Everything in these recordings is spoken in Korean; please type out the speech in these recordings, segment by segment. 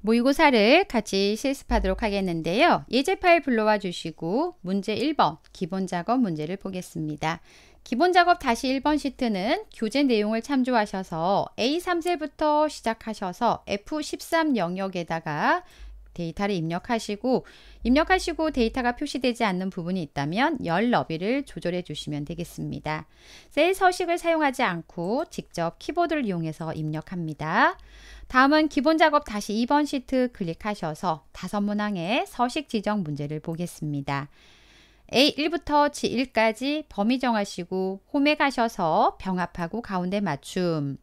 모의고사를 같이 실습하도록 하겠는데요. 예제 파일 불러와 주시고 문제 1번 기본 작업 문제를 보겠습니다. 기본 작업 다시 1번 시트는 교재 내용을 참조하셔서 A3셀부터 시작하셔서 F13 영역에다가 데이터를 입력하시고 입력하시고 데이터가 표시되지 않는 부분이 있다면 열 너비를 조절해 주시면 되겠습니다. 셀 서식을 사용하지 않고 직접 키보드를 이용해서 입력합니다. 다음은 기본 작업 다시 2번 시트 클릭하셔서 다섯 문항의 서식 지정 문제를 보겠습니다. A1부터 G1까지 범위 정하시고 홈에 가셔서 병합하고 가운데 맞춤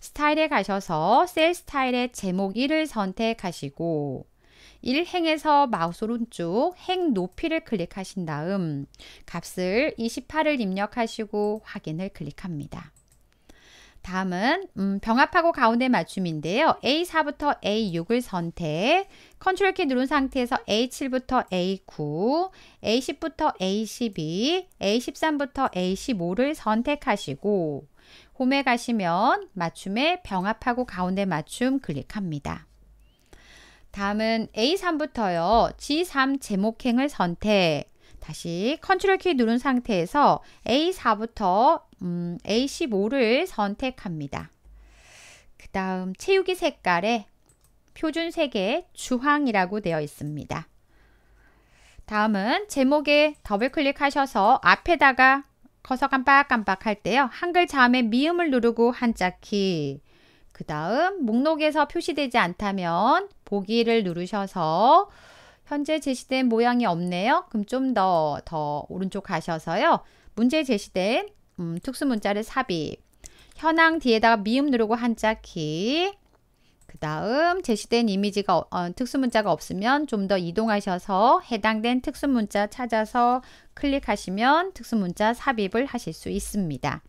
스타일에 가셔서 셀 스타일의 제목 1을 선택하시고 1행에서 마우스 오른쪽 행 높이를 클릭하신 다음 값을 28을 입력하시고 확인을 클릭합니다. 다음은 음, 병합하고 가운데 맞춤인데요. A4부터 A6을 선택, 컨트롤 키 누른 상태에서 A7부터 A9, A10부터 A12, A13부터 A15를 선택하시고 홈에 가시면 맞춤에 병합하고 가운데 맞춤 클릭합니다. 다음은 A3부터요. G3 제목행을 선택. 다시 컨트롤 키 누른 상태에서 A4부터 음, A15를 선택합니다. 그 다음 채우기 색깔에 표준 색의 주황이라고 되어 있습니다. 다음은 제목에 더블 클릭하셔서 앞에다가 커서 깜빡깜빡 할 때요. 한글 자음의 미음을 누르고 한자 키. 그 다음 목록에서 표시되지 않다면 보기를 누르셔서 현재 제시된 모양이 없네요. 그럼 좀 더더 더 오른쪽 가셔서요. 문제 제시된 음, 특수 문자를 삽입. 현황 뒤에다가 미음 누르고 한자키. 그 다음 제시된 이미지가 어, 특수 문자가 없으면 좀 더 이동하셔서 해당된 특수 문자 찾아서 클릭하시면 특수 문자 삽입을 하실 수 있습니다.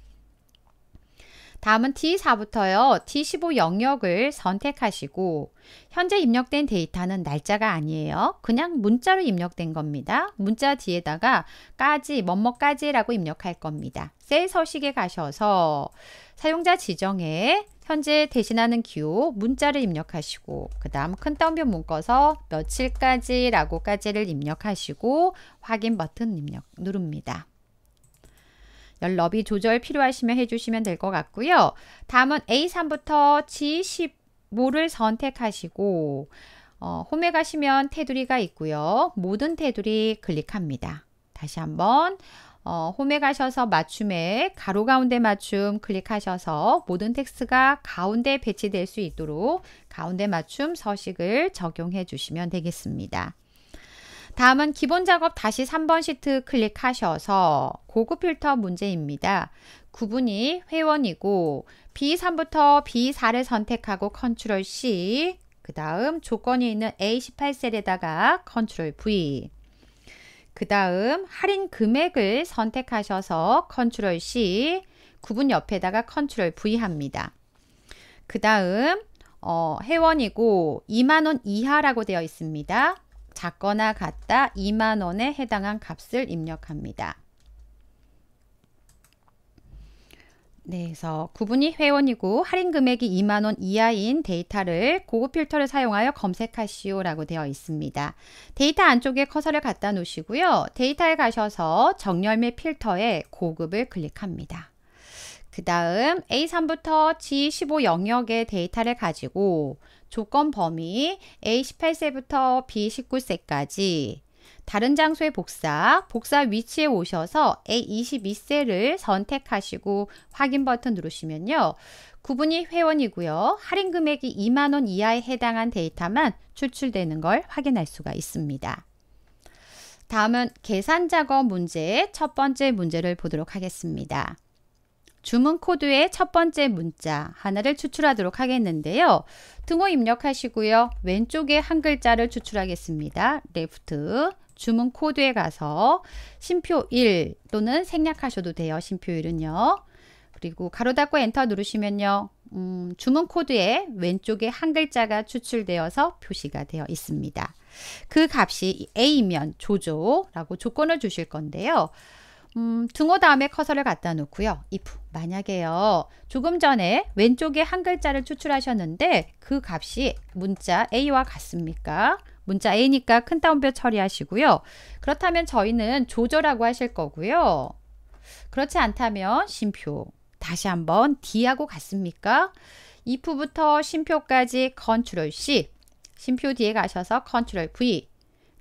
다음은 T4부터요. T15 영역을 선택하시고 현재 입력된 데이터는 날짜가 아니에요. 그냥 문자로 입력된 겁니다. 문자 뒤에다가 까지, 뭐뭐까지라고 입력할 겁니다. 셀 서식에 가셔서 사용자 지정에 현재 대신하는 기호 문자를 입력하시고 그 다음 큰 따옴표 묶어서 며칠까지라고까지를 입력하시고 확인 버튼 입력 누릅니다. 열 너비 조절 필요하시면 해주시면 될 것 같고요. 다음은 A3부터 G15를 선택하시고 어, 홈에 가시면 테두리가 있고요. 모든 테두리 클릭합니다. 다시 한번 어, 홈에 가셔서 맞춤에 가로 가운데 맞춤 클릭하셔서 모든 텍스트가 가운데 배치될 수 있도록 가운데 맞춤 서식을 적용해 주시면 되겠습니다. 다음은 기본 작업 다시 3번 시트 클릭하셔서 고급 필터 문제입니다. 구분이 회원이고 B3부터 B4를 선택하고 컨트롤 C 그 다음 조건이 있는 A18셀에다가 컨트롤 V 그 다음 할인 금액을 선택하셔서 컨트롤 C 구분 옆에다가 컨트롤 V 합니다. 그 다음 어, 회원이고 2만원 이하라고 되어 있습니다. 작거나 같다 2만원에 해당한 값을 입력합니다. 네, 그래서 구분이 회원이고 할인 금액이 2만 원 이하인 데이터를 고급 필터를 사용하여 검색하시오라고 되어 있습니다. 데이터 안쪽에 커서를 갖다 놓으시고요. 데이터에 가셔서 정렬매 필터에 고급을 클릭합니다. 그 다음 A3부터 G15 영역의 데이터를 가지고 조건 범위 A18세부터 B19세까지 다른 장소의 복사, 복사 위치에 오셔서 A22세를 선택하시고 확인 버튼 누르시면요. 구분이 회원이고요. 할인 금액이 2만원 이하에 해당한 데이터만 추출되는 걸 확인할 수가 있습니다. 다음은 계산 작업 문제 첫 번째 문제를 보도록 하겠습니다. 주문 코드의 첫 번째 문자 하나를 추출하도록 하겠는데요. 등호 입력하시고요. 왼쪽에 한 글자를 추출하겠습니다. 레프트 주문 코드에 가서 심표 1 또는 생략하셔도 돼요. 심표 1은요. 그리고 가로 닫고 엔터 누르시면요. 음, 주문 코드의 왼쪽에 한 글자가 추출되어서 표시가 되어 있습니다. 그 값이 A면 조조라고 조건을 주실 건데요. 음, 등호 다음에 커서를 갖다 놓고요. if 만약에요. 조금 전에 왼쪽에 한 글자를 추출하셨는데 그 값이 문자 a와 같습니까? 문자 a니까 큰 따옴표 처리하시고요. 그렇다면 저희는 조조라고 하실 거고요. 그렇지 않다면 심표 다시 한번 d하고 같습니까? if부터 심표까지 컨트롤 c 심표 뒤에 가셔서 컨트롤 v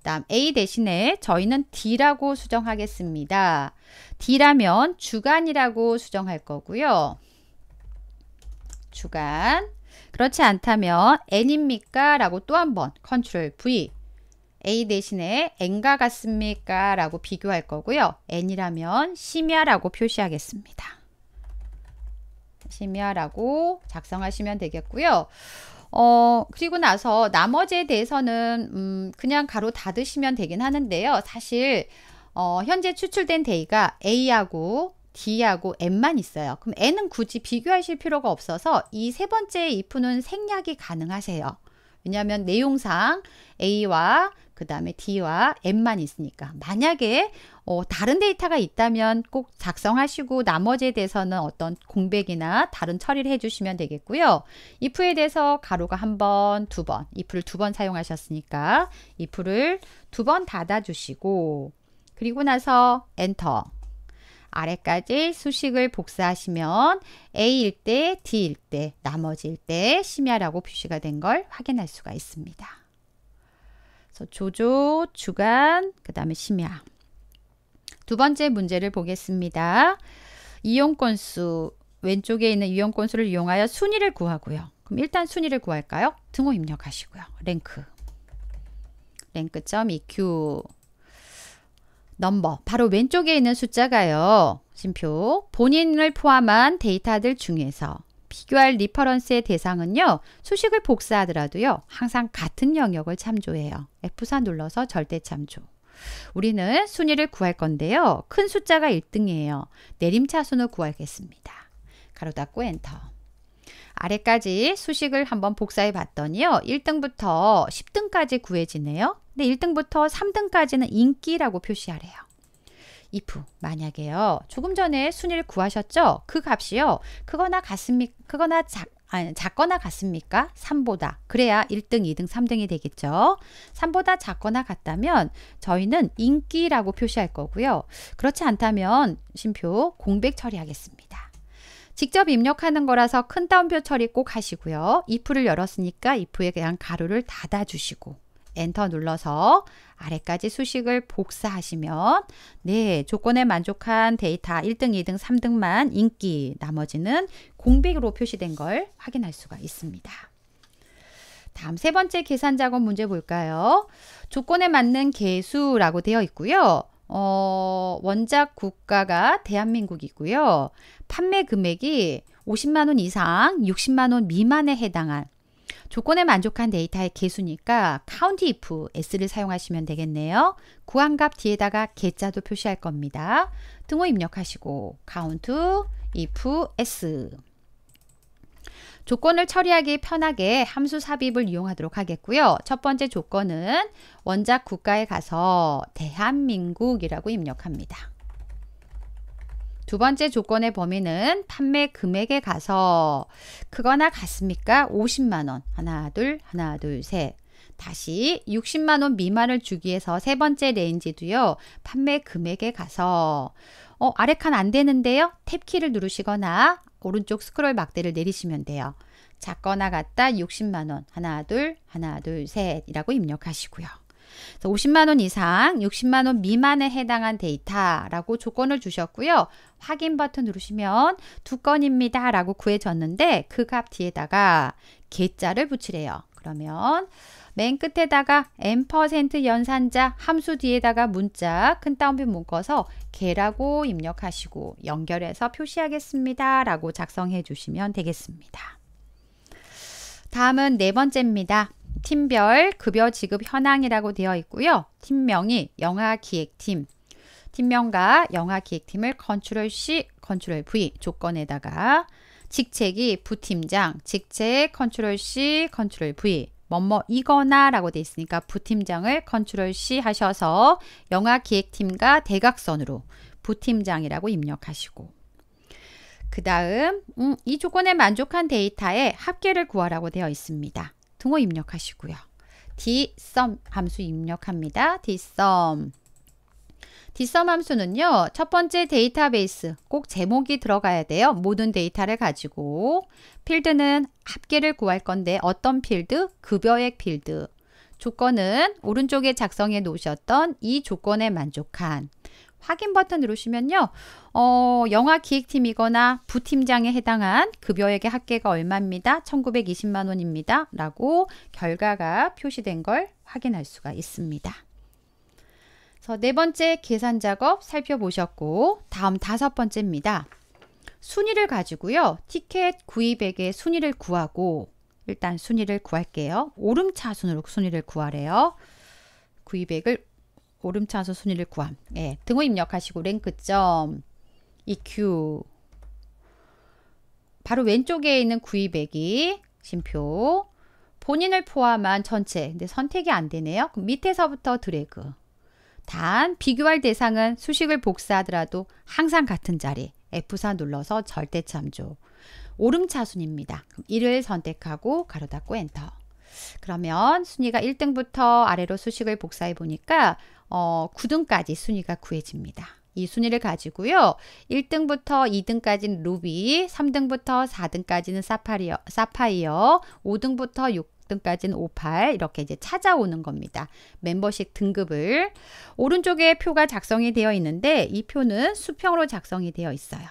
다음 A 대신에 저희는 D라고 수정하겠습니다. D라면 주간이라고 수정할 거고요. 주간. 그렇지 않다면 N입니까? 라고 또 한 번 컨트롤 V. A 대신에 N과 같습니까? 라고 비교할 거고요. N이라면 심야라고 표시하겠습니다. 심야라고 작성하시면 되겠고요. 어, 그리고 나서 나머지에 대해서는 음, 그냥 가로 닫으시면 되긴 하는데요. 사실 어, 현재 추출된 데이가 A하고 D하고 M만 있어요. 그럼 N은 굳이 비교하실 필요가 없어서 이 세 번째 if는 생략이 가능하세요. 왜냐하면 내용상 A와 그 다음에 D와 M만 있으니까 만약에 어, 다른 데이터가 있다면 꼭 작성하시고 나머지에 대해서는 어떤 공백이나 다른 처리를 해주시면 되겠고요. if에 대해서 가로가 한 번, 두 번, if를 두 번 사용하셨으니까 if를 두 번 닫아주시고 그리고 나서 엔터 아래까지 수식을 복사하시면 A일 때, D일 때, 나머지일 때 심야라고 표시가 된 걸 확인할 수가 있습니다. 그래서 조조, 주간, 그 다음에 심야. 두 번째 문제를 보겠습니다. 이용 건수, 왼쪽에 있는 이용 건수를 이용하여 순위를 구하고요. 그럼 일단 순위를 구할까요? 등호 입력하시고요. 랭크, 랭크.eq 넘버 바로 왼쪽에 있는 숫자가요. 심표 본인을 포함한 데이터들 중에서 비교할 리퍼런스의 대상은요. 수식을 복사하더라도요. 항상 같은 영역을 참조해요. F4 눌러서 절대 참조. 우리는 순위를 구할 건데요. 큰 숫자가 1등이에요. 내림차순을 구하겠습니다. 가로 닫고 엔터. 아래까지 수식을 한번 복사해 봤더니요. 1등부터 10등까지 구해지네요. 근데 1등부터 3등까지는 인기라고 표시하래요. if 만약에요. 조금 전에 순위를 구하셨죠? 그 값이요. 크거나 같습니까? 크거나 작, 아니, 작거나 같습니까? 3보다. 그래야 1등, 2등, 3등이 되겠죠. 3보다 작거나 같다면 저희는 인기라고 표시할 거고요. 그렇지 않다면 심표 공백 처리하겠습니다. 직접 입력하는 거라서 큰 따옴표 처리 꼭 하시고요. if를 열었으니까 if에 대한 가로를 닫아주시고 엔터 눌러서 아래까지 수식을 복사하시면 네 조건에 만족한 데이터 1등, 2등, 3등만 인기 나머지는 공백으로 표시된 걸 확인할 수가 있습니다. 다음 세 번째 계산 작업 문제 볼까요? 조건에 맞는 개수라고 되어 있고요. 어, 원작 국가가 대한민국이고요. 판매 금액이 50만 원 이상, 60만 원 미만에 해당한 조건에 만족한 데이터의 개수니까 카운티 if s를 사용하시면 되겠네요. 구한값 뒤에다가 개자도 표시할 겁니다. 등호 입력하시고 count if s 조건을 처리하기 편하게 함수 삽입을 이용하도록 하겠고요. 첫 번째 조건은 원작 국가에 가서 대한민국이라고 입력합니다. 두 번째 조건의 범위는 판매 금액에 가서 그거나 같습니까? 50만원. 하나, 둘, 하나, 둘, 셋. 다시 60만원 미만을 주기위해서세 번째 레인지도요. 판매 금액에 가서 어, 아래 칸 안 되는데요. 탭키를 누르시거나 오른쪽 스크롤 막대를 내리시면 돼요. 작거나 같다 60만원 하나 둘 하나 둘 셋이라고 입력하시고요. 50만원 이상 60만원 미만에 해당한 데이터라고 조건을 주셨고요. 확인 버튼 누르시면 두 건입니다 라고 구해졌는데 그 값 뒤에다가 개자를 붙이래요. 그러면 맨 끝에다가 n 연산자 함수 뒤에다가 문자 큰 따옴표 묶어서 개라고 입력하시고 연결해서 표시하겠습니다. 라고 작성해 주시면 되겠습니다. 다음은 네 번째입니다. 팀별 급여 지급 현황이라고 되어 있고요. 팀명이 영화기획팀, 팀명과 영화기획팀을 컨트롤 C, 컨트롤 V 조건에다가 직책이 부팀장, 직책 컨트롤 C, 컨트롤 V 뭐뭐이거나 라고 되어 있으니까 부팀장을 컨트롤 C 하셔서 영화 기획팀과 대각선으로 부팀장이라고 입력하시고 그 다음 음, 이 조건에 만족한 데이터에 합계를 구하라고 되어 있습니다. 등호 입력하시고요. dsum 함수 입력합니다. dsum 뒷서함수는요. 첫 번째 데이터베이스 꼭 제목이 들어가야 돼요. 모든 데이터를 가지고 필드는 합계를 구할 건데 어떤 필드? 급여액 필드 조건은 오른쪽에 작성해 놓으셨던 이 조건에 만족한 확인 버튼 누르시면요. 어, 영화 기획팀이거나 부팀장에 해당한 급여액의 합계가 얼마입니다. 1920만 원입니다. 라고 결과가 표시된 걸 확인할 수가 있습니다. 그래서 네 번째 계산 작업 살펴보셨고 다음 다섯 번째입니다. 순위를 가지고요. 티켓 구입액의 순위를 구하고 일단 순위를 구할게요. 오름차순으로 순위를 구하래요. 구입액을 오름차순 순위를 구함. 예, 등호 입력하시고 랭크점 EQ 바로 왼쪽에 있는 구입액이 심표 본인을 포함한 전체 근데 선택이 안 되네요. 밑에서부터 드래그 단 비교할 대상은 수식을 복사하더라도 항상 같은 자리 F4 눌러서 절대 참조 오름차순입니다. 1을 선택하고 가로 닫고 엔터 그러면 순위가 1등부터 아래로 수식을 복사해 보니까 어, 9등까지 순위가 구해집니다. 이 순위를 가지고요. 1등부터 2등까지는 루비, 3등부터 4등까지는 사파리어, 사파이어, 5등부터 등까지는 58 이렇게 이제 찾아오는 겁니다. 멤버십 등급을 오른쪽에 표가 작성이 되어 있는데 이 표는 수평으로 작성이 되어 있어요.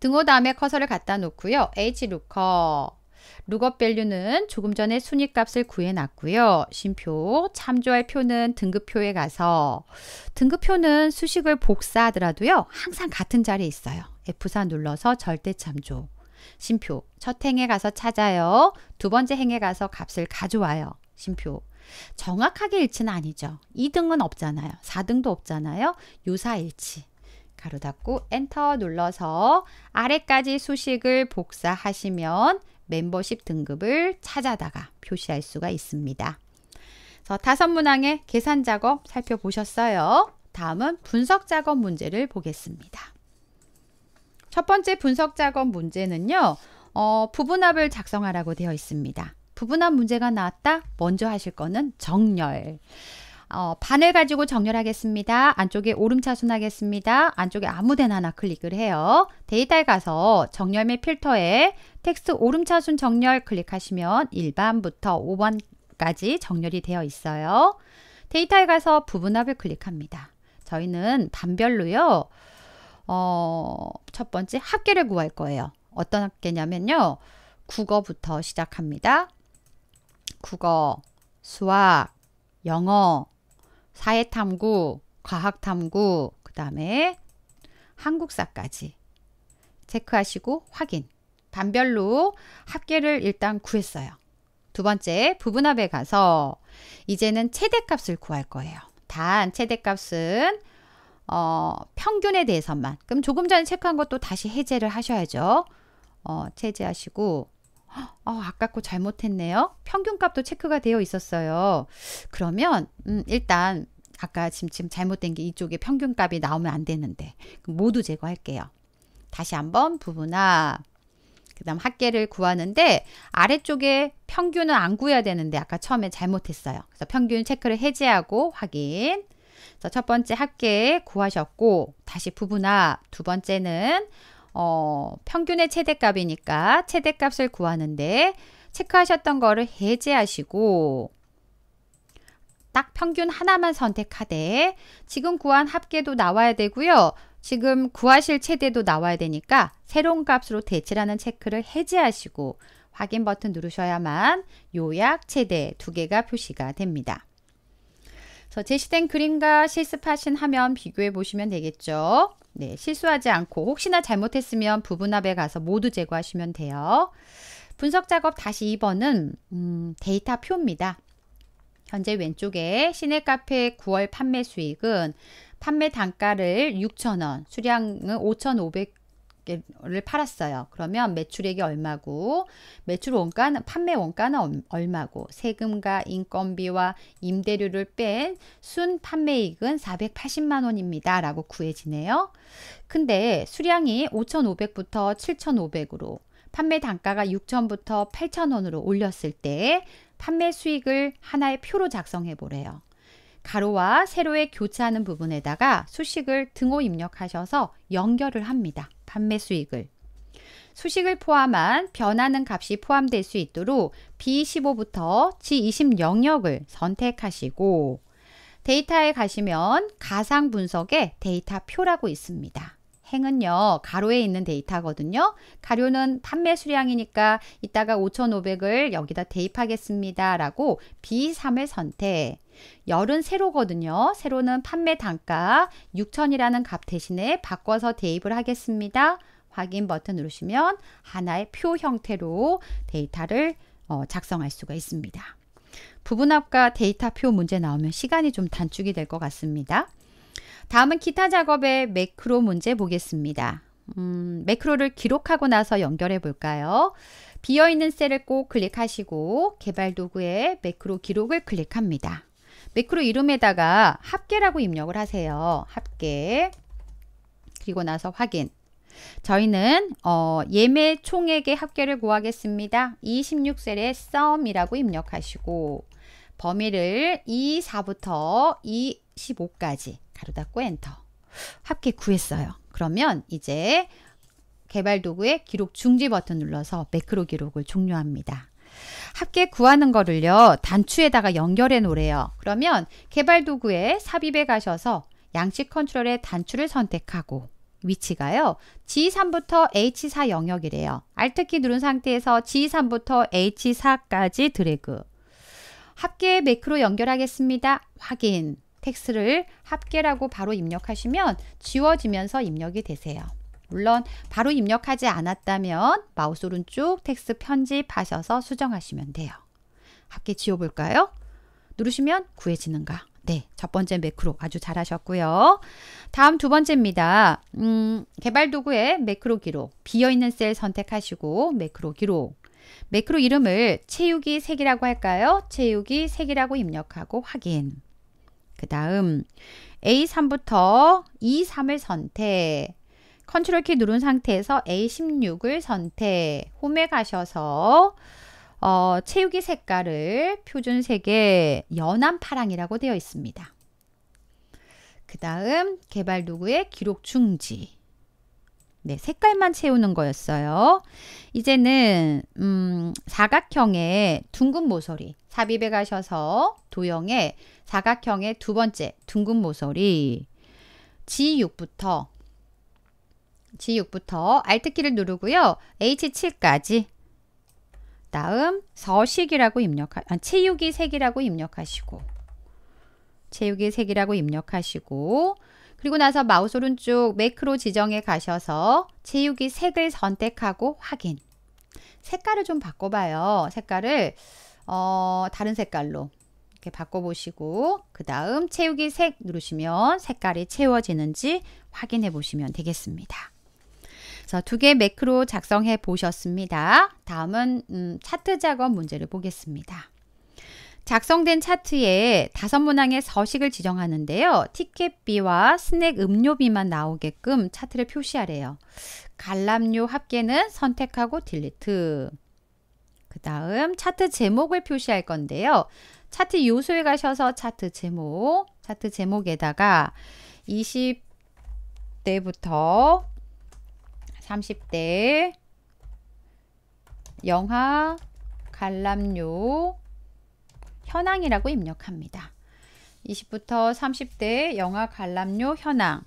등호 다음에 커서를 갖다 놓고요. h 루커 룩업 밸류는 조금 전에 순위값을 구해놨고요. 심표, 참조할 표는 등급표에 가서 등급표는 수식을 복사하더라도요. 항상 같은 자리에 있어요. F4 눌러서 절대 참조. 심표. 첫 행에 가서 찾아요. 두 번째 행에 가서 값을 가져와요. 심표. 정확하게 일치는 아니죠. 2등은 없잖아요. 4등도 없잖아요. 유사일치. 가로 닫고 엔터 눌러서 아래까지 수식을 복사하시면 멤버십 등급을 찾아다가 표시할 수가 있습니다. 그래서 다섯 문항의 계산 작업 살펴보셨어요. 다음은 분석 작업 문제를 보겠습니다. 첫 번째 분석 작업 문제는요. 어, 부분합을 작성하라고 되어 있습니다. 부분합 문제가 나왔다. 먼저 하실 거는 정렬. 어, 반을 가지고 정렬하겠습니다. 안쪽에 오름차순 하겠습니다. 안쪽에 아무데나 하나 클릭을 해요. 데이터에 가서 정렬 및 필터에 텍스트 오름차순 정렬 클릭하시면 1반부터 5번까지 정렬이 되어 있어요. 데이터에 가서 부분합을 클릭합니다. 저희는 반별로요. 어, 첫 번째 학계를 구할 거예요. 어떤 학계냐면요. 국어부터 시작합니다. 국어, 수학, 영어, 사회탐구, 과학탐구, 그 다음에 한국사까지 체크하시고 확인. 반별로 합계를 일단 구했어요. 두 번째, 부분합에 가서 이제는 최대값을 구할 거예요. 단, 최대값은 어, 평균에 대해서만. 그럼 조금 전에 체크한 것도 다시 해제를 하셔야죠. 어, 체제하시고 어, 아깝고 잘못했네요. 평균값도 체크가 되어 있었어요. 그러면 음, 일단 아까 지금, 지금 잘못된 게 이쪽에 평균값이 나오면 안 되는데 모두 제거할게요. 다시 한번 부분화그 다음 합계를 구하는데 아래쪽에 평균은 안 구해야 되는데 아까 처음에 잘못했어요. 그래서 평균 체크를 해제하고 확인 첫 번째 합계 구하셨고 다시 부분합 두 번째는 어, 평균의 최대값이니까 최대값을 구하는데 체크하셨던 거를 해제하시고 딱 평균 하나만 선택하되 지금 구한 합계도 나와야 되고요. 지금 구하실 최대도 나와야 되니까 새로운 값으로 대체라는 체크를 해제하시고 확인 버튼 누르셔야만 요약 최대 두 개가 표시가 됩니다. 그래서 제시된 그림과 실습하신 화면 비교해 보시면 되겠죠. 네, 실수하지 않고 혹시나 잘못했으면 부분합에 가서 모두 제거하시면 돼요. 분석 작업 다시 2번은 음, 데이터 표입니다. 현재 왼쪽에 시내 카페 9월 판매 수익은 판매 단가를 6,000원, 수량은 개를 팔았어요. 그러면 매출액이 얼마고 매출 원가는 판매 원가는 얼마고 세금과 인건비와 임대료를 뺀 순 판매익은 480만 원입니다. 라고 구해지네요. 근데 수량이 5,500부터 7,500으로 판매 단가가 6,000부터 8,000원으로 올렸을 때 판매 수익을 하나의 표로 작성해 보래요. 가로와 세로에 교차하는 부분에다가 수식을 등호 입력하셔서 연결을 합니다. 판매 수익을 수식을 포함한 변하는 값이 포함될 수 있도록 B15부터 G20 영역을 선택하시고 데이터에 가시면 가상 분석의 데이터 표라고 있습니다. 행은요 가로에 있는 데이터거든요. 가로는 판매 수량이니까 이따가 5,500을 여기다 대입하겠습니다. 라고 B3을 선택. 열은 세로거든요. 세로는 판매 단가 6,000이라는 값 대신에 바꿔서 대입을 하겠습니다. 확인 버튼 누르시면 하나의 표 형태로 데이터를 어, 작성할 수가 있습니다. 부분합과 데이터표 문제 나오면 시간이 좀 단축이 될 것 같습니다. 다음은 기타 작업의 매크로 문제 보겠습니다. 음, 매크로를 기록하고 나서 연결해 볼까요? 비어있는 셀을 꼭 클릭하시고 개발 도구에 매크로 기록을 클릭합니다. 매크로 이름에다가 합계라고 입력을 하세요. 합계 그리고 나서 확인 저희는 어, 예매 총액의 합계를 구하겠습니다. 26셀에 썸이라고 입력하시고 범위를 24부터 25까지 가로 닫고 엔터. 합계 구했어요. 그러면 이제 개발 도구의 기록 중지 버튼 눌러서 매크로 기록을 종료합니다. 합계 구하는 거를요. 단추에다가 연결해 놓으래요. 그러면 개발 도구에 삽입에 가셔서 양식 컨트롤의 단추를 선택하고 위치가요. G3부터 H4 영역이래요. Alt키 누른 상태에서 G3부터 H4까지 드래그. 합계 매크로 연결하겠습니다. 확인. 텍스를 합계라고 바로 입력하시면 지워지면서 입력이 되세요. 물론 바로 입력하지 않았다면 마우스 오른쪽 텍스 편집하셔서 수정하시면 돼요. 합계 지워볼까요? 누르시면 구해지는가? 네, 첫 번째 매크로 아주 잘하셨고요. 다음 두 번째입니다. 음, 개발 도구에 매크로 기록, 비어있는 셀 선택하시고 매크로 기록, 매크로 이름을 채우기 색이라고 할까요? 채우기 색이라고 입력하고 확인. 그 다음 A3부터 E3을 선택 컨트롤 키 누른 상태에서 A16을 선택 홈에 가셔서 어, 채우기 색깔을 표준색에 연한 파랑이라고 되어 있습니다. 그 다음 개발 도구의 기록 중지 네, 색깔만 채우는 거였어요. 이제는 음, 사각형의 둥근 모서리 삽입에 가셔서 도형의 사각형의 두 번째 둥근 모서리 G6부터 G6부터 Alt키를 누르고요. H7까지 다음 서식이라고 입력하 아, 체육이 색이라고 입력하시고 체육이 색이라고 입력하시고 그리고 나서 마우스 오른쪽 매크로 지정에 가셔서 채우기 색을 선택하고 확인. 색깔을 좀 바꿔봐요. 색깔을 어, 다른 색깔로 이렇게 바꿔보시고 그 다음 채우기 색 누르시면 색깔이 채워지는지 확인해 보시면 되겠습니다. 두 개 매크로 작성해 보셨습니다. 다음은 음, 차트 작업 문제를 보겠습니다. 작성된 차트에 다섯 문항의 서식을 지정하는데요. 티켓비와 스낵 음료비만 나오게끔 차트를 표시하래요. 갈람료 합계는 선택하고 딜리트. 그 다음 차트 제목을 표시할 건데요. 차트 요소에 가셔서 차트 제목, 차트 제목에다가 20대부터 30대 영하 갈람료 현황이라고 입력합니다. 20부터 30대 영화 관람료 현황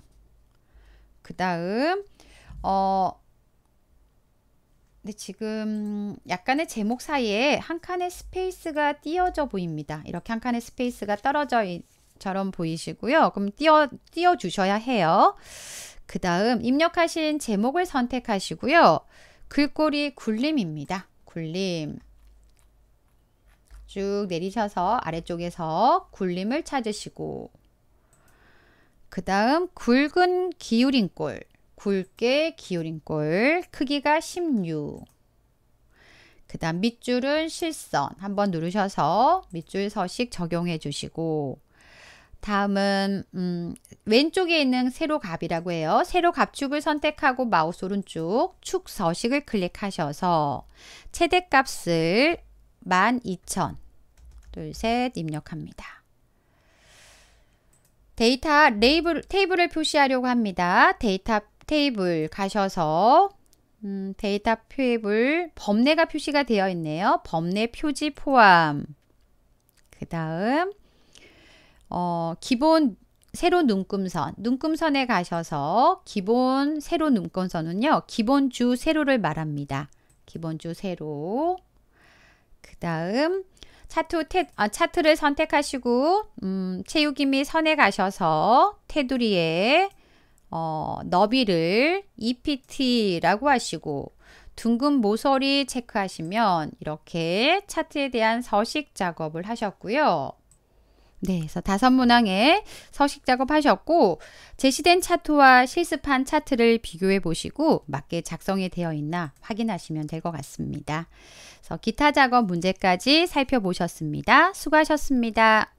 그 다음 어 근데 지금 약간의 제목 사이에 한 칸의 스페이스가 띄어져 보입니다. 이렇게 한 칸의 스페이스가 떨어져 처럼 보이시고요. 그럼 띄어 띄워 주셔야 해요. 그 다음 입력하신 제목을 선택하시고요. 글꼴이 굴림입니다. 굴림 쭉 내리셔서 아래쪽에서 굴림을 찾으시고 그 다음 굵은 기울인 꼴 굵게 기울인 꼴 크기가 16 그 다음 밑줄은 실선 한번 누르셔서 밑줄 서식 적용해 주시고 다음은 음, 왼쪽에 있는 세로갑이라고 해요. 세로갑축을 선택하고 마우스 오른쪽 축 서식을 클릭하셔서 최대값을 12,000 둘, 셋 입력합니다. 데이터 레이블, 테이블을 표시하려고 합니다. 데이터 테이블 가셔서 음, 데이터 테이블 범례가 표시가 되어 있네요. 범례 표지 포함 그 다음 어, 기본 세로 눈금선 눈금선에 가셔서 기본 세로 눈금선은요. 기본 주 세로를 말합니다. 기본 주 세로 그 다음 차트, 태, 아, 차트를 선택하시고 음, 체육이 및 선에 가셔서 테두리에 어, 너비를 EPT라고 하시고 둥근 모서리 체크하시면 이렇게 차트에 대한 서식 작업을 하셨고요. 네, 그래서 다섯 문항의 서식 작업하셨고 제시된 차트와 실습한 차트를 비교해 보시고 맞게 작성이 되어 있나 확인하시면 될 것 같습니다. 기타 작업 문제까지 살펴보셨습니다. 수고하셨습니다.